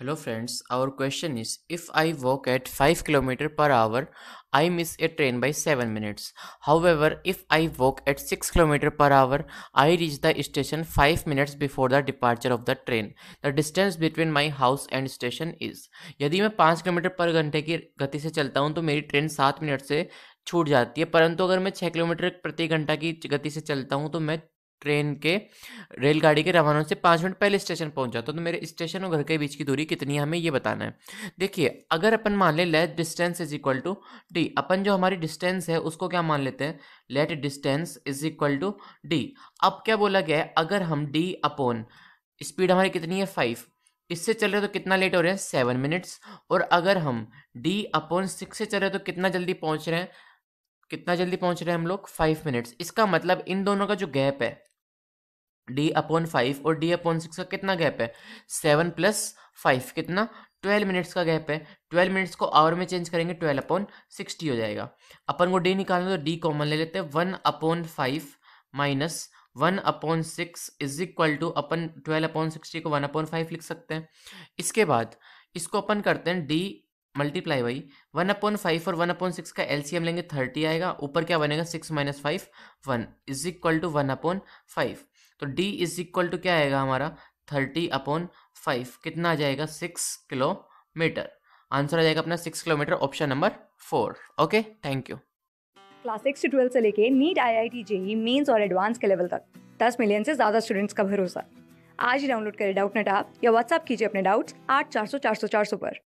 hello friends our question is if I walk at five kilometer per hour I miss a train by seven minutes however if I walk at six kilometer per hour I reach the station five minutes before the departure of the train the distance between my house and station is यदि मैं पाँच kilometre पर घंटे की गति से चलता हूँ तो मेरी ट्रेन सात मिनट से छूट जाती है परंतु अगर मैं छः किलोमीटर प्रति घंटा की गति से चलता हूँ तो मैं ट्रेन के रेलगाड़ी के रवाना से पाँच मिनट पहले स्टेशन पहुंच जाता तो, तो मेरे स्टेशन और घर के बीच की दूरी कितनी है हमें ये बताना है देखिए अगर अपन मान लें let distance is equal to D अपन जो हमारी डिस्टेंस है उसको क्या मान लेते हैं let distance is equal to D अब क्या बोला गया है अगर हम डी अपोन स्पीड हमारी कितनी है फाइव इससे चल रहे तो कितना लेट हो रहे हैं सेवन मिनट्स और अगर हम डी अपॉन सिक्स से चल रहे तो कितना जल्दी पहुंच रहे हैं कितना जल्दी पहुंच रहे हैं हम लोग फाइव मिनट्स इसका मतलब इन दोनों का जो गैप है डी अपॉन फाइव और डी अपॉन सिक्स का कितना गैप है सेवन प्लस फाइव कितना ट्वेल्व मिनट्स का गैप है ट्वेल्व मिनट्स को आवर में चेंज करेंगे ट्वेल्व अपॉन सिक्सटी हो जाएगा अपन को डी निकालना तो डी कॉमन ले लेते हैं one upon five minus one upon six is equal to अपन ट्वेल्व अपॉन सिक्सटी को वन अपॉन फाइव लिख सकते हैं इसके बाद इसको अपन करते हैं D multiply by one upon five और वन अपॉइंट सिक्स का एलसीएम लेंगे थर्टी आएगा ऊपर क्या बनेगा six minus five one is equal to one upon five तो डी इज इक्वल टू क्या आएगा हमारा थर्टी अपॉन फाइव कितना आ जाएगा सिक्स किलोमीटर आंसर आ जाएगा अपना six kilometer option number four okay thank you class six से ट्वेल्थ से लेके NEET I I T JEE mains और एडवांस के लेवल तक दस मिलियन से ज़्यादा स्टूडेंट्स का भरोसा आज ही डाउनलोड करें डाउट नेट आप या व्हाट्सअप कीजिए अपने डाउट्स आठ चार सौ चार सौ चार सौ पर